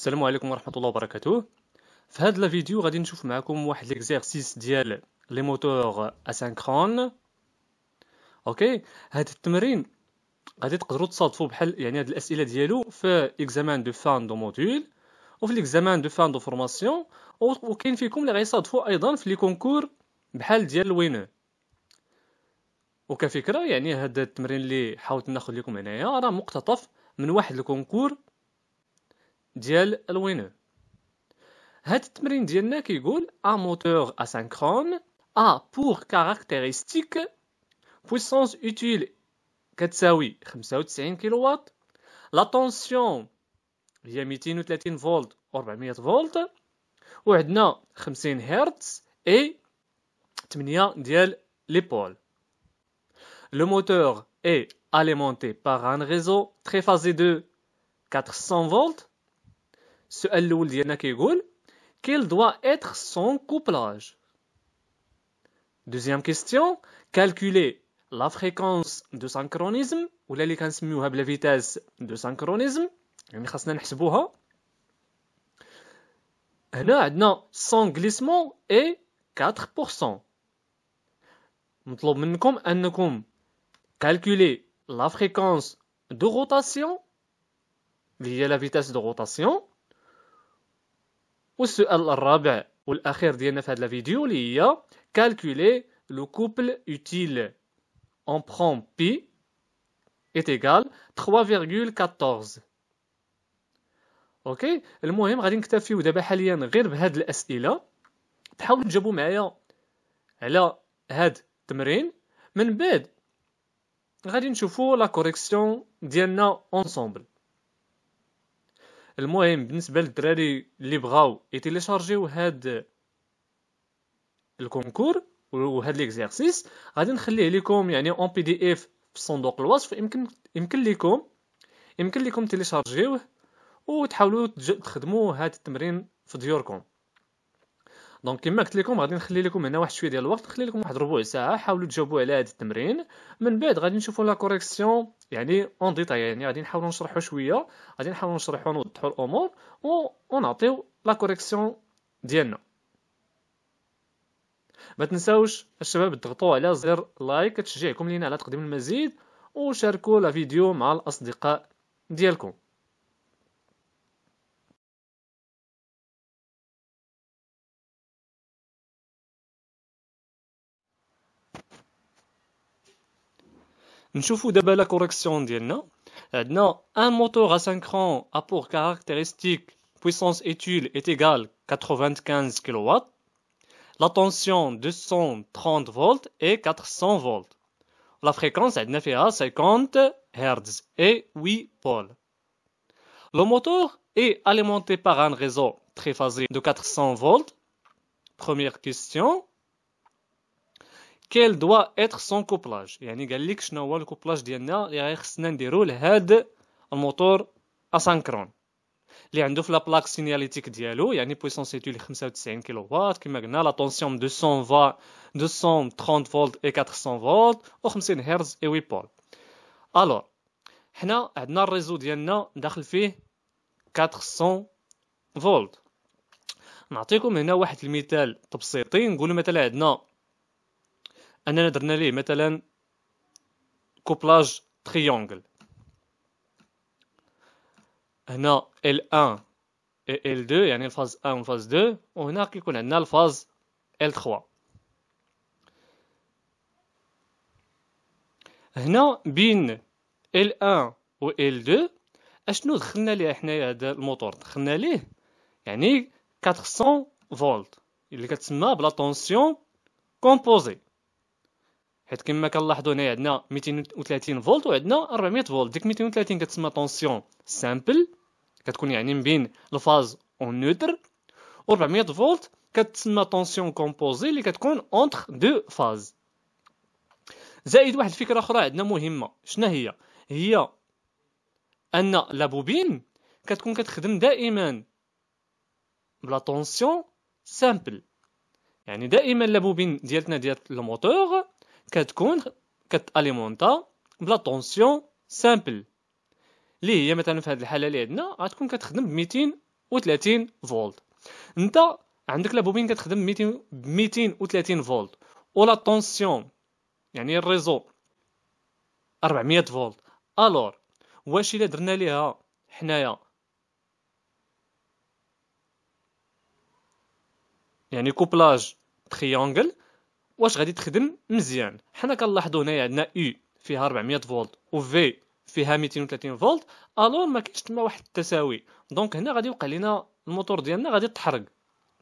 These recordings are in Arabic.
السلام عليكم ورحمه الله وبركاته في هذا الفيديو غادي نشوف معكم واحد ليكزيرسيس ديال لي موتور اسينكرون اوكي هذا التمرين غادي تقدروا تصادفوا بحال يعني هاد الاسئله ديالو في اكزامان دو فان دو مودول وفي ليكزامان دو فان دو فورماسيون وكاين فيكم اللي غيصادفوا ايضا في لي كونكور بحال ديال الوينو وكفكره يعني هذا التمرين اللي حاولت ناخذ لكم هنايا راه مقتطف من واحد الكونكور Diel winer hat tatrimin dialna kaygoul a moteur asynchrone a pour caractéristiques puissance utile كتساوي 95 kW la tension ya 230 V 400 V ou 3na 50 Hz et 8 diel les le moteur est alimenté par un réseau tréphasé de 400 V ce الاول ديالنا quel doit être son couplage Deuxième question, calculer la fréquence de synchronisme ou la la vitesse de synchronisme son 100 glissement et 4% calculer la fréquence de rotation via la vitesse de rotation والسؤال الرابع والاخير ديالنا في هذا الفيديو اللي هي كالكولي لو كوبل اوتيل اون برون بي ايت ايغال 3,14 اوكي المهم غادي نكتفيو دابا حاليا غير بهاد الاسئله تحاولوا تجاوبوا معايا على هاد التمرين من بعد غادي نشوفوا لا كوريكسيون ديالنا اونصومبل المهم بالنسبه للدراري اللي بغاو يتيليشارجيو هاد الكونكور وهاد ليكزيرسيس غادي نخليه لكم يعني اون بي دي اف في صندوق الوصف يمكن يمكن لكم يمكن لكم تيليشارجيوه وتحاولوا تخدموا هاد التمرين في ديوركم دونك كما قلت لكم غادي نخلي لكم هنا واحد شويه ديال الوقت نخلي لكم واحد ربع ساعه حاولوا تجاوبوا على هذا التمرين من بعد غادي نشوفوا لا كوريكسيون يعني اون ديتاي يعني غادي نحاولوا نشرحوا شويه غادي نحاولوا نشرحوا ونوضحوا الامور ونعطيو لا كوريكسيون ديالنا ما تنساوش الشباب تضغطوا على زر لايك تشجيعكم لينا على تقديم المزيد وشاركوا لا فيديو مع الاصدقاء ديالكم نشوفوا دابا لا correction. ديالنا euh, un moteur asynchrone a pour caractéristique puissance utile est égale 95 kW la tension 230 V et 400 V, la fréquence est 9,50 50 Hz et 8 pôles le moteur est alimenté par un réseau triphasé de 400 V. première question كيل دوا اتر سون كوبلاج يعني قال لك شنو هو الكوبلاج ديالنا اللي يعني خصنا نديرو لهاد الموتور اسانكرون اللي عنده في لابلاك سينياليتيك ديالو يعني بويسونس تول 95 كيلو وات كما قلنا لا طونسيون 230 فولت اي 400 فولت و 50 هرتز اي 8 بول الوغ حنا عندنا الريزو ديالنا داخل فيه 400 فولت نعطيكم هنا واحد المثال تبسيطي نقولوا مثلا عندنا اننا درنا ليه مثلا كوبلاج تريونغل هنا ال 1 et L2 يعني الفاز 1 والفاز 2 وهنا كيكون عندنا الفاز ال 3 هنا بين ال 1 و ال 2 اشنو دخلنا ليه حنايا هذا الموتور دخلنا ليه يعني 400 فولت اللي كتسمى بلا طونسيون كومبوزي حيت كما كنلاحظوا هنا عندنا 230 فولت وعندنا 400 فولت ديك 230 كتسمى طونسيون سامبل كتكون يعني من بين الفاز نوتر و 400 فولت كتسمى طونسيون كومبوزي اللي كتكون اونتر دو فاز زائد واحد الفكره اخرى عندنا مهمه شنو هي هي ان لابوبين كتكون كتخدم دائما بلا طونسيون سامبل يعني دائما لابوبين ديالتنا ديال الموتور كتكون كتاليمونتا بلا طونسيون سامبل اللي هي مثلا في هذه الحاله اللي عندنا غتكون كتخدم ب 230 فولت انت عندك لابوبين كتخدم ب 230 فولت ولا طونسيون يعني الريزو 400 فولت الور واش الا درنا ليها حنايا يعني كوبلاج تريانجل واش غادي تخدم مزيان حنا كنلاحظوا هنايا عندنا او فيها 400 فولت و في فيها 230 فولت الور ما كاينش تما واحد التساوي دونك هنا غادي يوقع لينا الموتور ديالنا غادي تحرق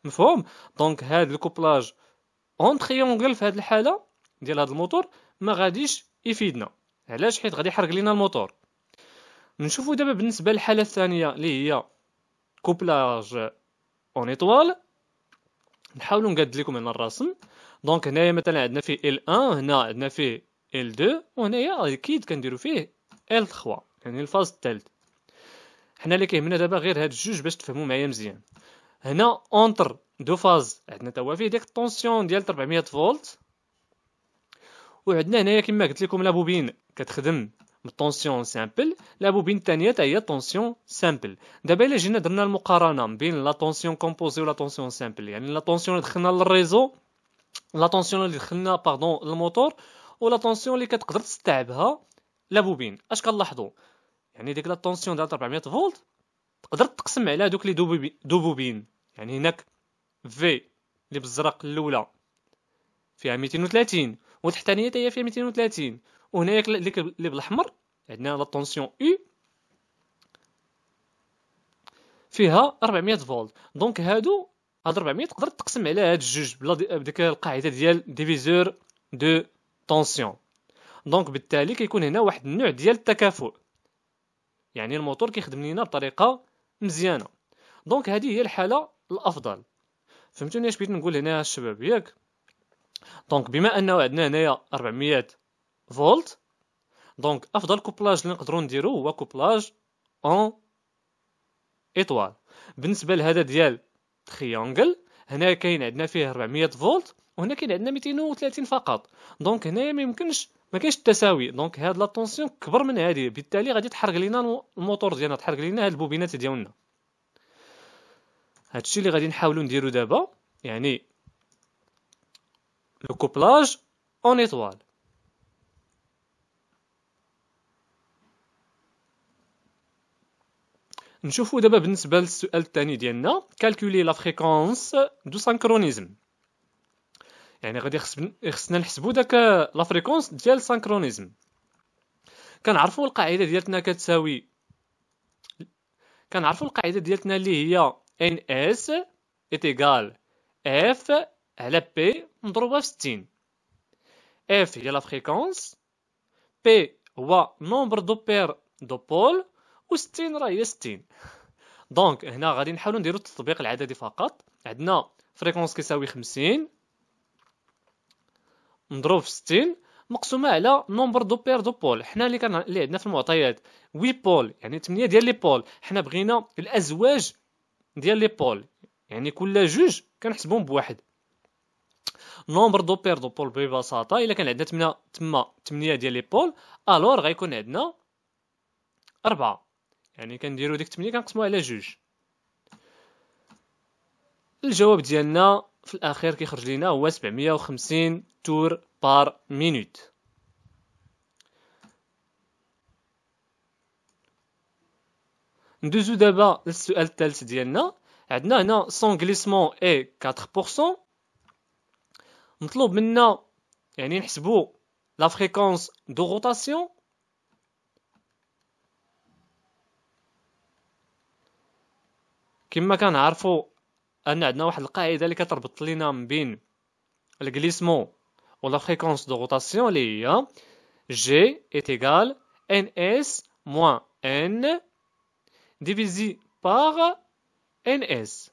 مفهوم دونك هاد الكوبلاج اون تريونغل في هاد الحاله ديال هاد الموتور ما غاديش يفيدنا علاش حيت غادي يحرق لينا الموتور نشوفوا دابا بالنسبه للحاله الثانيه اللي هي كوبلاج اون ايطوال نحاولوا نقاد لكم هنا الرسم دونك هنايا مثلا عندنا فيه ال1 هنا عندنا فيه ال2 وهنايا اكيد كنديروا فيه ال3 يعني الفاز الثالث حنا اللي كيهمنا دابا غير هاد الجوج باش تفهموا معايا مزيان هنا اونتر دو فاز عندنا توا فيه ديك الطونسيون ديال 400 فولت وعندنا هنايا كما قلت لكم لا بوبين كتخدم بالطونسيون سامبل لا بوبين الثانيه حتى هي طونسيون سامبل دابا الا جينا درنا المقارنه بين لا طونسيون كومبوزي ولا طونسيون سامبل يعني لا طونسيون دخلنا للريزو لا اللي دخلنا باردون الموتور ولا طونسيون اللي كتقدر تستوعبها لابوبين اش كنلاحظوا يعني ديك لا طونسيون ديال 400 فولت تقدر تقسم على دوك لي دوبوبين يعني هناك في اللي بالزرق الاولى فيها 230 والتحتانيه هي فيها 230 وهنايا اللي بالاحمر عندنا لا طونسيون اي فيها 400 فولت دونك هادو هاد 400 تقدر تقسم على هاد الجوج بلا ديك القاعده ديال ديفيزور دو طونسيون دونك بالتالي كيكون هنا واحد النوع ديال التكافؤ يعني الموتور كيخدم لينا بطريقه مزيانه دونك هذه هي الحاله الافضل فهمتوني اش بغيت نقول هنا الشباب ياك دونك بما انه عندنا هنايا 400 فولت دونك افضل كوبلاج اللي نقدروا نديرو هو كوبلاج اون ايطوال بالنسبه لهذا ديال تريانجل هنا كاين عندنا فيه 400 فولت وهنا كاين عندنا 230 فقط دونك هنايا ما يمكنش ما كاينش التساوي دونك هاد لا طونسيون كبر من هادي بالتالي غادي تحرق لينا الموتور ديالنا تحرق لينا هاد البوبينات ديالنا هادشي اللي غادي نحاولو نديرو دابا يعني لو كوبلاج اون ايطوال نشوفوا دابا بالنسبه للسؤال الثاني ديالنا كالكولي لا فريكونس دو سانكرونيزم يعني غادي خصنا نحسبوا داك لا فريكونس ديال السانكرونيزم كنعرفوا القاعده ديالتنا كتساوي كنعرفوا القاعده ديالتنا اللي هي ان اس ايتيغال اف على بي مضروبه في 60 اف هي لا فريكونس بي هو نومبر دو بير دو بول و60 راه هي 60 دونك هنا غادي نحاولوا نديروا التطبيق العددي فقط عندنا فريكونس كيساوي 50 مضروب في 60 مقسومه على نومبر دو بير دو بول حنا اللي كان اللي عندنا في المعطيات وي بول يعني 8 ديال لي بول حنا بغينا الازواج ديال لي بول يعني كل جوج كنحسبهم بواحد نومبر دو بير دو بول ببساطه الا كان عندنا 8 تما 8 ديال لي بول الور غيكون عندنا 4 يعني كنديرو ديك 8 كنقسموها على جوج الجواب ديالنا في الاخير كيخرج لينا هو 750 تور بار مينوت ندوزو دابا للسؤال الثالث ديالنا عندنا هنا سون غليسمون اي 4% مطلوب منا يعني نحسبو لا فريكونس دو روتاسيون كما كنعرفوا ان عندنا واحد القاعده اللي كتربط لينا من بين الكليسمون ولا فريكونس دو روتاسيون اللي هي جي ان اس موان ان ديفيزي باغ ان اس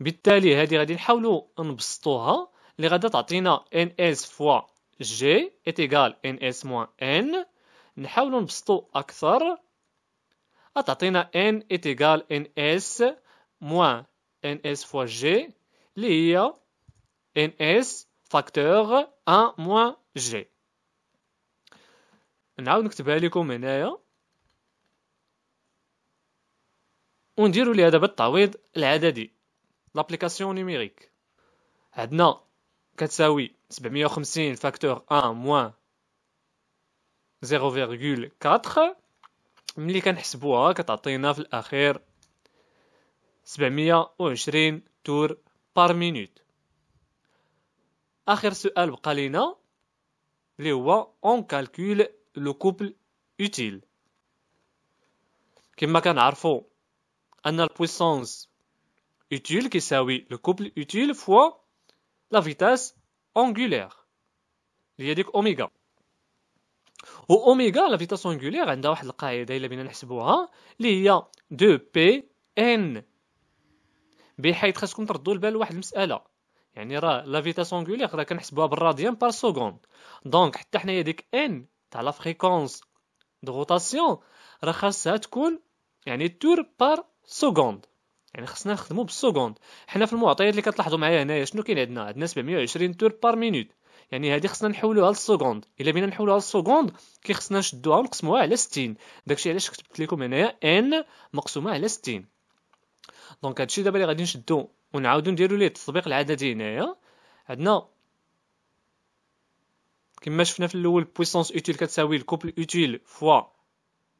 بالتالي هذه غادي نحاولوا نبسطوها اللي غادا تعطينا اس فوا جي ايتيغال ان اس موان ان نحاولوا نبسطو اكثر هتعطينا ان اتيكال ان اس موان ان اس فوا جي اللي هي ان اس فاكتور ان موان جي نعاود نكتبها لكم هنايا ونديروا لي دابا بالتعويض العددي لابليكاسيون نيميريك عندنا كتساوي 750 فاكتور 1 موان 0.4 ملي كنحسبوها كتعطينا في الاخير 720 تور بار مينوت اخر سؤال بقى لينا اللي هو اون كالكول لو كوبل اوتيل كما كنعرفوا ان البويسونس اوتيل كيساوي لو كوبل اوتيل فوا لا فيتاس اونغولير اللي هي ديك اوميغا واوميغا لا فيتاس اونغولير عندها واحد القاعده الا بينا نحسبوها اللي هي 2 بي ان بحيث خاصكم تردوا البال لواحد المساله يعني راه لا فيتاس اونغولير راه كنحسبوها بالراديان بار سكوند دونك حتى حنايا ديك ان تاع لا فريكونس دو روتاسيون راه خاصها تكون يعني تور بار سكوند يعني خصنا نخدمو بالسكوند حنا في المعطيات اللي كتلاحظوا معايا هنايا شنو كاين عندنا عندنا 720 تور بار مينوت يعني هذه خصنا نحولوها للسكوند الا بينا نحولوها للسكوند كي خصنا نشدوها ونقسموها على 60 داكشي علاش كتبت لكم هنايا ان مقسومه على 60 دونك هادشي دابا اللي غادي نشدو ونعاودو نديرو ليه التطبيق العددي هنايا عندنا كما شفنا في الاول بويسونس اوتيل كتساوي الكوبل اوتيل فوا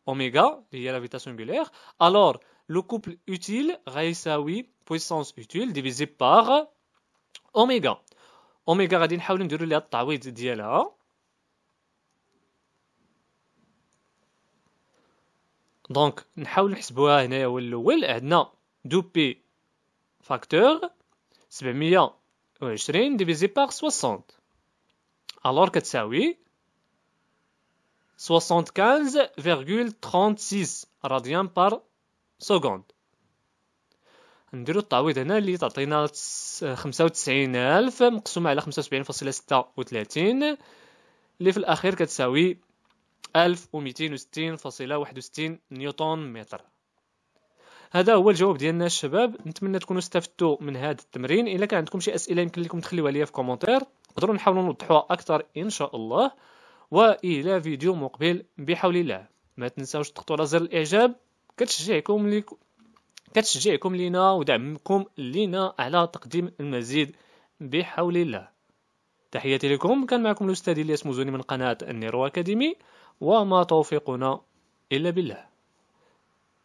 اوميغا اللي هي لافيتاسيون انغولير الور لو كوبل اوتيل غيساوي بويسونس اوتيل ديفيزي باغ اوميغا اوميغا غادي نحاولوا نديروا ليها التعويض ديالها دونك نحاول نحسبوها هنايا هو الاول عندنا دو بي فاكتور 720 ديفيزي باغ 60 الوغ كتساوي 75,36 راديان بار سكوند نديرو التعويض هنا اللي تعطينا آه، خمسة وتسعين ألف مقسومة على خمسة وسبعين فاصلة ستة وثلاثين اللي في الأخير كتساوي ألف وميتين وستين فاصلة واحد وستين نيوتن متر هذا هو الجواب ديالنا الشباب نتمنى تكونوا استفدتوا من هذا التمرين الا كان عندكم شي اسئله يمكن لكم تخليوها ليا في كومنتير نقدروا نحاولوا نوضحوها اكثر ان شاء الله والى فيديو مقبل بحول الله ما تنساوش تضغطوا على زر الاعجاب كتشجعكم كتشجيعكم لينا ودعمكم لينا على تقديم المزيد بحول الله تحياتي لكم كان معكم الأستاذ إلياس موزوني من قناة النيرو أكاديمي وما توفيقنا إلا بالله